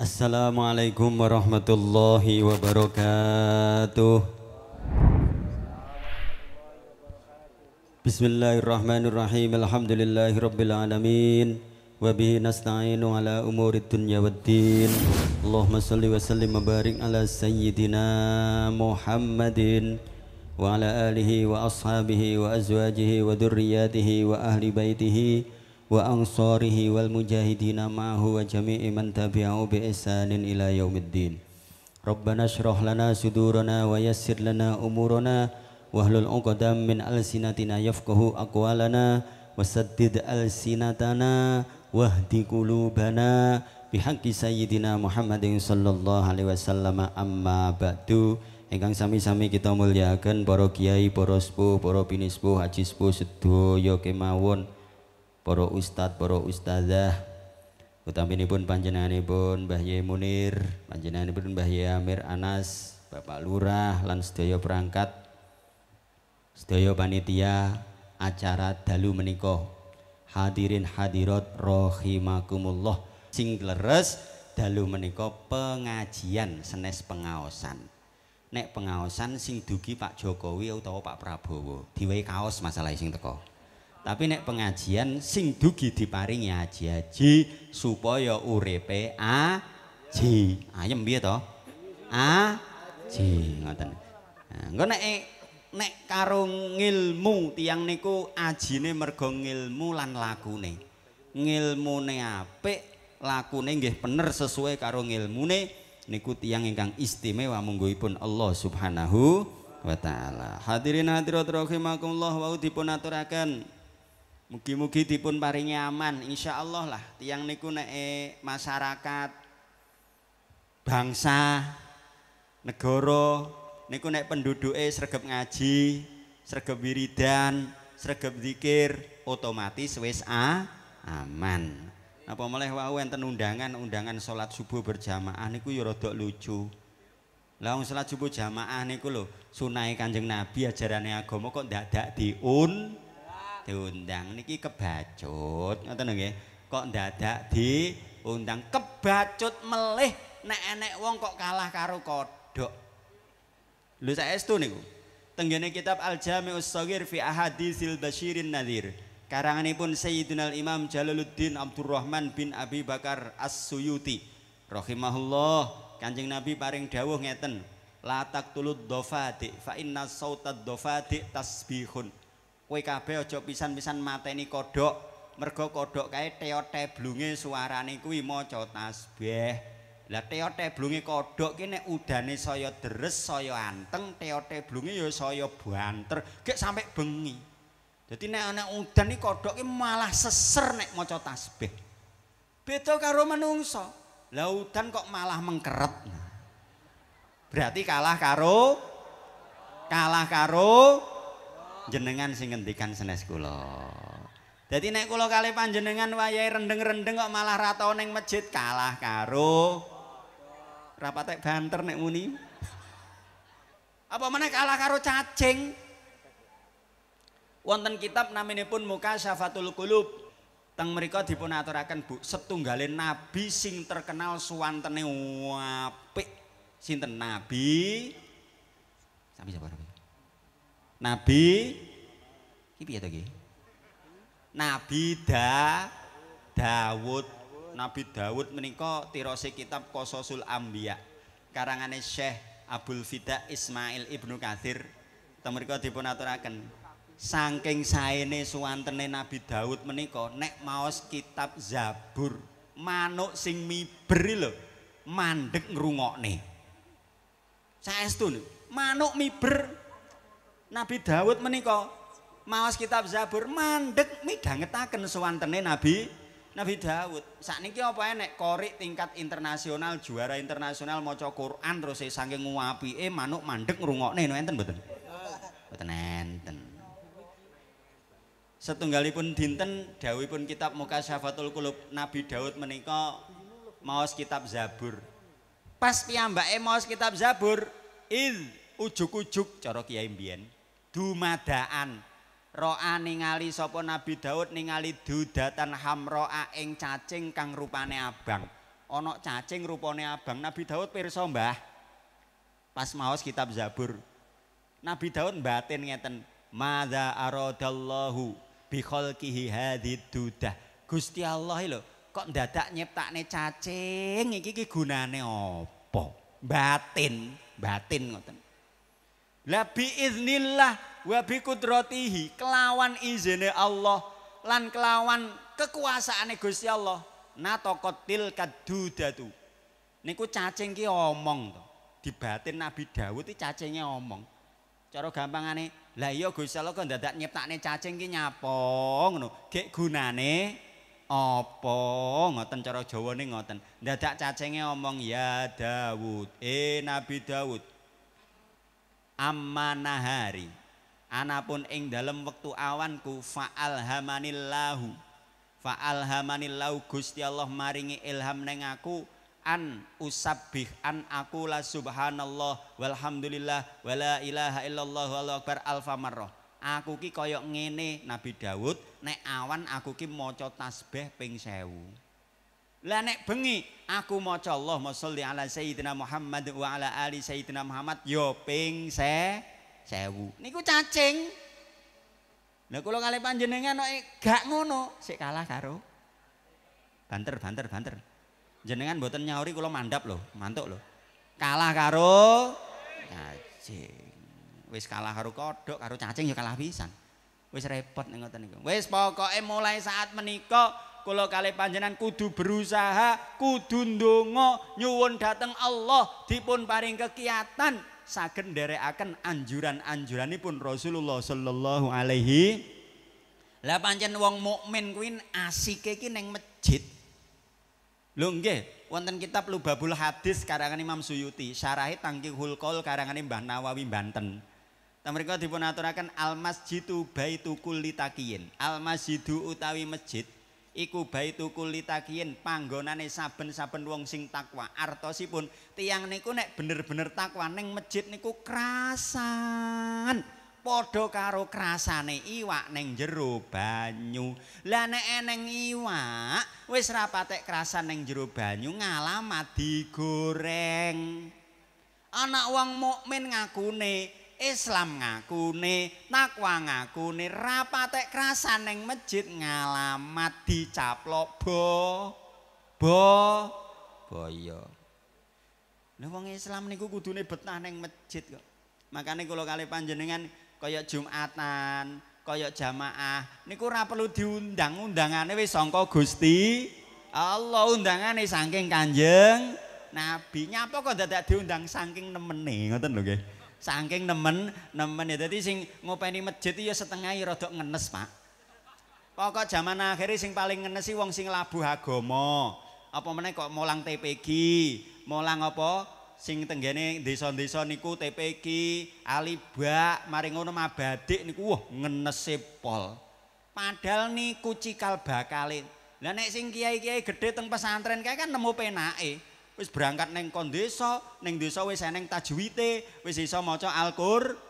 Assalamualaikum warahmatullahi wabarakatuh Bismillahirrahmanirrahim Alhamdulillahi rabbil alamin Wabihi nasta'inu ala umuri dunya wa din Allahumma salli wa sallim mabarik ala sayyidina Muhammadin Wa ala alihi wa ashabihi wa azwajihi wa durriyatihi wa ahli baitihi وأنصاره والمجاهدين معه وجميع من تبعه بإحسان إلى يوم الدين ربنا اشرح لنا صدورنا ويسر لنا أمورنا واهلل عقدا من ألسنتنا يفقه أقوالنا وسدد ألسنتنا واهد قلوبنا بحق سيدنا محمد صلى الله عليه وسلم أما بعد Engkang sami-sami kita muliakan para kiai, para sepuh, para sepuh, haji sepuh sedoyo kemawon para ustad, para ustazah, utaminipun panjenenganipun Mbah Yai Munir, panjenenganipun Mbah Yai Amir Anas, Bapak Lurah lan sedaya perangkat sedaya panitia acara dalu meniko Hadirin hadirat rahimakumullah sing leres dalu meniko pengajian senes pengaosan. Nek pengaosan sing dugi Pak Jokowi atau Pak Prabowo, diwehi kaos masalah sing teko. Tapi nek pengajian sing dugi diparingi aji-aji supaya uripe aji. Ayem piye a Aji ngoten. Nah, engko nek nek karo ngilmu tiang niku ajine mergo ngilmu lan lakune. Ngilmune apik, lakune nggih pener sesuai ilmu nih niku tiang ingkang istimewa mungguipun Allah Subhanahu wa taala. Hadirin hadirat rahimakumullah wau dipun Mugi-mugi dipun paringi aman, insya Allah lah. Tiang niku nae masyarakat, bangsa, negoro, niku penduduk eh sergap ngaji, sergap wiridan, sergap zikir, otomatis wes a aman. Apa malah wau enten undangan, undangan sholat subuh berjamaah niku yo ya rodok lucu. Lawang subuh jamaah niku lo sunai Kanjeng Nabi ajarannya agama kok ndadak diun diundang niki kebacut ngoten nggih kok dadak diundang kebacut melih nek enek wong kok kalah karo kodok lho saestu niku tenggene kitab Al Jami'us Shaghir fi Ahaditsil Basyirin Nadhir karanganipun Sayyidina Imam Jalaluddin Abdurrahman bin Abi Bakar As-Suyuti rahimahullah Kanjeng Nabi paring dawuh ngeten latak tulud dofati fa inna sautad dofati tasbihun kowe kabeh aja pisan-pisan mateni kodhok mergo kodhok kae teote blunge suarane kuwi maca tasbih lah teote blunge kodhok ki nek udane saya deres saya anteng teote blunge ya saya banter gek sampe bengi dadi nek ana udan iki kodhok ki malah seser nek maca tasbih beda karo menungso lah udan kok malah mengkeret berarti kalah karo kalah karo jenengan sing ngendikan senes kula. Jadi nek kula kali panjenengan wayahe rendeng-rendeng kok malah ra tau ning masjid kalah karo rapatek banter nek muni. Apa meneh kalah karo cacing. Wonten kitab pun muka syafatul Qulub. Teng mereka dipun aturaken Bu setunggalin nabi sing terkenal suwantene apik. Sinten nabi? Sami sapa nabi? Nabi iki ya Nabi da Daud Nabi Daud menika tirose kitab Qososul Anbiya karangane Syekh Abdul Fida Ismail Ibnu Katsir teng mriku dipunaturaken saking saene suwantene Nabi Daud menika nek maos kitab Zabur manuk sing miber lho mandek ngrungokne saestu manuk miber Nabi Daud menika maos kitab Zabur mandek midhangetaken sewantene Nabi Nabi Daud. Sakniki apa enek korik tingkat internasional, juara internasional maca Quran terus e saking nguapike manuk mandek ngrungokne no enten mboten? Mboten enten. Setunggalipun dinten dawuhipun kitab Mukasyafatul Qulub Nabi Daud menika maos kitab Zabur. Pas piyambake maos kitab Zabur, il ujuk-ujuk cara Kiai mbiyen. dumadaan roa ningali sopo nabi daud ningali dudatan hamroa ing cacing kang rupane abang onok cacing rupane abang nabi daud pirsa mbah pas maos kitab zabur nabi daud batin ngeten mada aradallahu bikholkihi hadid dudah gusti allah lho kok dadak nyiptakne cacing iki ki gunane apa batin batin ngoten La biiznillah wa bikudratihi kelawan izine Allah lan kelawan kekuasaane Gusti Allah natokotil kadudatu. Niku cacing ki omong to. Di batin Nabi Dawud iki cacinge omong. Cara gampangane, lah iya Gusti Allah kok dadak nyiptakne cacing ki nyapa ngono. Gek gunane apa ngoten cara Jawane ngoten. Dadak cacinge omong ya Dawud, eh Nabi Dawud, ammanahari anapun ing dalam waktu awanku faal fa'alhamanillahu fa'alhamanillahu Gusti Allah maringi ilham neng aku an usabih an aku la subhanallah walhamdulillah wala ilaha illallah wallahu akbar alfa marrah aku ki koyok ngene Nabi dawud, nek awan aku ki maca tasbih ping 1000 Lah nek bengi aku maca Allahumma sholli ala sayyidina Muhammad wa ala ali sayyidina Muhammad yo ping se sewu. Niku cacing. Lah kula kali panjenengan no, gak ngono, sik kalah karo banter banter banter. Jenengan mboten nyauri kula mandap lho, mantuk lho. Kalah karo cacing. Wis kalah karo kodok, karo cacing yo kalah pisan. Wis repot ngoten niku. Wis pokoke mulai saat menika Kalau kali panjenan kudu berusaha, kudu dongo, nyuwun dateng Allah dipun paring kekiatan saged nderekaken anjuran-anjuranipun Rasulullah sallallahu alaihi Lah pancen wong mukmin kuwi asike iki ning masjid. Lho nggih, wonten kitab Lubabul Hadis karangan Imam Suyuti, syarahi tangki hulkol karangan Mbah Nawawi Banten. Dan mereka dipun aturakan al masjidu baitu kulli taqiyin. Al masjidu utawi masjid iku baitu kulitakiyin panggonane saben-saben wong sing takwa artosipun tiang niku nek bener-bener takwa ning masjid niku krasan padha karo krasane iwak ning jero banyu lah nek eneng iwak wis ra patek krasan ning jero banyu ngalamat digoreng anak wong mukmin ngakune Islam ngakune, takwa ngakune, rapatek kerasan yang masjid ngalamat dicaplok bo, bo, boyo. Nih wong Islam niku kudune betah neng masjid kok. Makanya kalau kali panjenengan koyok jumatan, koyok jamaah, niku ora perlu diundang undangannya wis songko gusti. Allah undangan nih saking kanjeng. Nabi nyapa kok tidak diundang saking nemeni, ngoten lho guys. Saking nemen, nemen ya. Jadi sing ngopeni masjid ya setengah ya rodok ngenes pak. Pokok zaman akhir sing paling ngenes sih wong sing labu agomo. Apa mana kok molang TPG, molang apa? Sing tenggene dison dison niku TPG, Aliba, Maringono Mabadik niku wah ngenes e pol. Padahal niku cikal bakalin. Dan nek sing kiai kiai gede teng pesantren kayak kan nemu penae. wis berangkat neng kondeso, neng desa wis eneng tajwite, wis iso maca Al-Qur'an.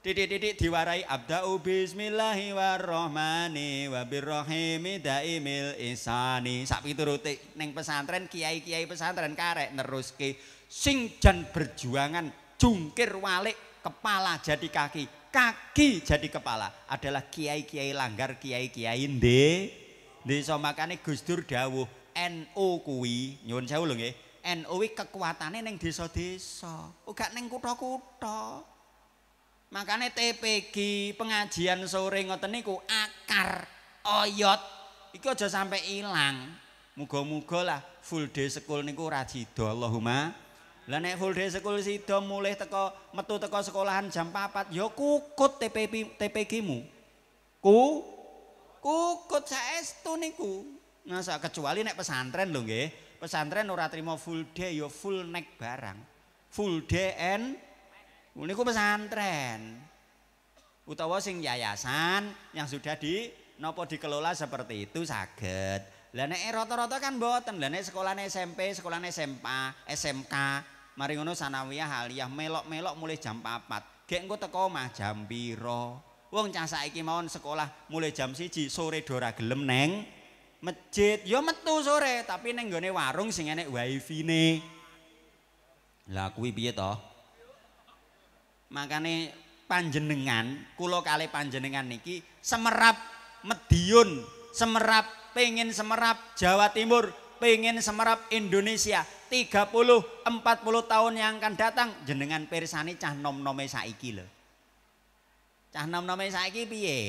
Titik-titik diwarai abda'u bismillahi warrahmani wabirrahimi daimil isani. sapi turuti neng pesantren kiai-kiai pesantren karek neruski sing jan berjuangan jungkir walik kepala jadi kaki, kaki jadi kepala adalah kiai-kiai langgar kiai-kiai inde Desa makane Gus Dur dawuh NU kuwi nyuwun sewu lho ya. NU iki kekuatane ning desa-desa, uga ning kutha-kutha. Makane TPG pengajian sore ngoten niku akar oyot iki aja sampe ilang. Muga-muga lah full day sekolah niku ora sida Allahumma. Lah nek full day sekolah sida mulih teko metu teko sekolahan jam 4 ya kukut TPG TPGmu. Ku kukut saestu niku. Masa kecuali nek pesantren lho nggih. pesantren ora terima full day ya full neck barang full day and ini ku pesantren utawa sing yayasan yang sudah di nopo dikelola seperti itu saged lene rata-rata kan boten lene sekolah SMP sekolah SMA SMK mari ngono sanawiyah haliyah melok-melok mulai jam 4 gek engko teko omah jam piro wong cah saiki mawon sekolah mulai jam siji sore dora gelem neng masjid ya metu sore tapi neng nggone warung sing enek wifi nih. Lah kui piye toh Makane panjenengan kulo kali panjenengan niki semerap Medion, semerap pengen semerap Jawa Timur, pengen semerap Indonesia. 30 40 tahun yang akan datang jenengan persani cah nom-nome saiki lho. Cah nom-nome saiki piye?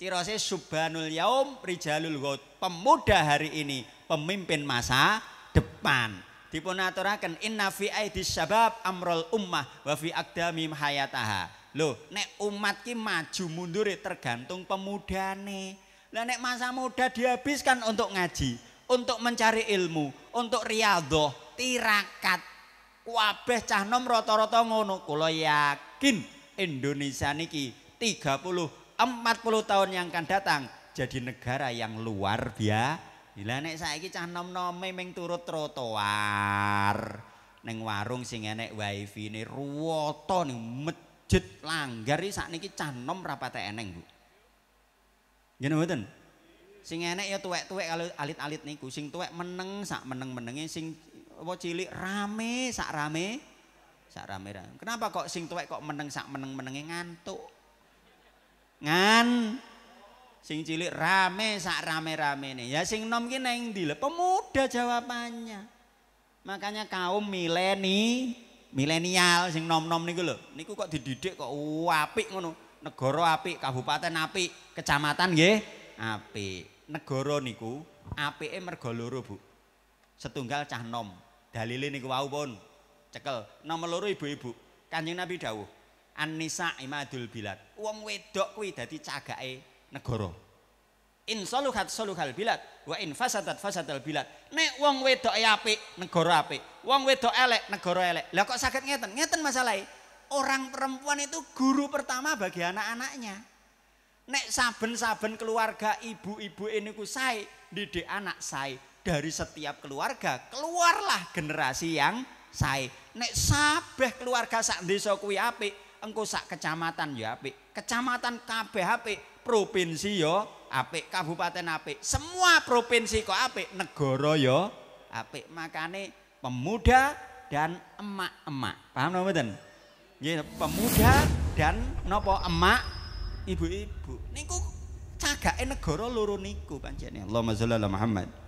Tirose subhanul yaum rijalul ghot. Pemuda hari ini pemimpin masa depan. Dipunaturaken inna fi aidis sabab amrol ummah wa fi akdami hayataha. lo nek umat ki maju mundur ya tergantung pemudane. Lah nek masa muda dihabiskan untuk ngaji, untuk mencari ilmu, untuk riado tirakat. wabeh cah nom roto ngono. Kula yakin Indonesia niki 30 40 tahun yang akan datang jadi negara yang luar biasa. Bila nek saiki cah nom nom ming turut trotoar. neng warung sing enek wifi ini ruwoto nih masjid langgar saat ini cah nom rapat eneng, Bu. Gimana betul? Sing enek ya tuwek-tuwek alit-alit niku, sing tuwek meneng sak meneng menengin sing apa cilik rame sak rame sak rame, rame. Kenapa kok sing tuwek kok meneng sak meneng-menenge ngantuk? ngan sing cilik rame sak rame-rame nih ya sing nom neng dile pemuda jawabannya makanya kaum mileni milenial sing nom-nom niku lho niku kok dididik kok uapik ngono Negoro apik kabupaten apik kecamatan nggih apik Negoro niku apik mergo Bu setunggal cah nom dalile niku wau pun cekel nomor loro ibu-ibu kanjeng Nabi dawuh An-nisa imadul bilad. Wong wedok kuwi dadi cagake negara. In saluhat saluhal bilad wa in fasadat fasadal bilad. Nek wong wedok apik, negara apik. Wong wedok elek, negara elek. Lah kok sakit ngeten? Ngeten masalahe. Orang perempuan itu guru pertama bagi anak-anaknya. Nek saben-saben keluarga ibu-ibu ini ku say didik anak saya dari setiap keluarga keluarlah generasi yang saya. Nek sabeh keluarga sak desa kuwi apik, engko sak kecamatan ya apik. Kecamatan kabeh apik, provinsi ya apik, kabupaten apik. Semua provinsi kok apik, negara ya apik. Makane pemuda dan emak-emak. Paham napa mboten? Nggih, pemuda dan napa emak, ibu-ibu. Niku cagake negara loro niku panjenengan. Allahumma shalli ala Muhammad.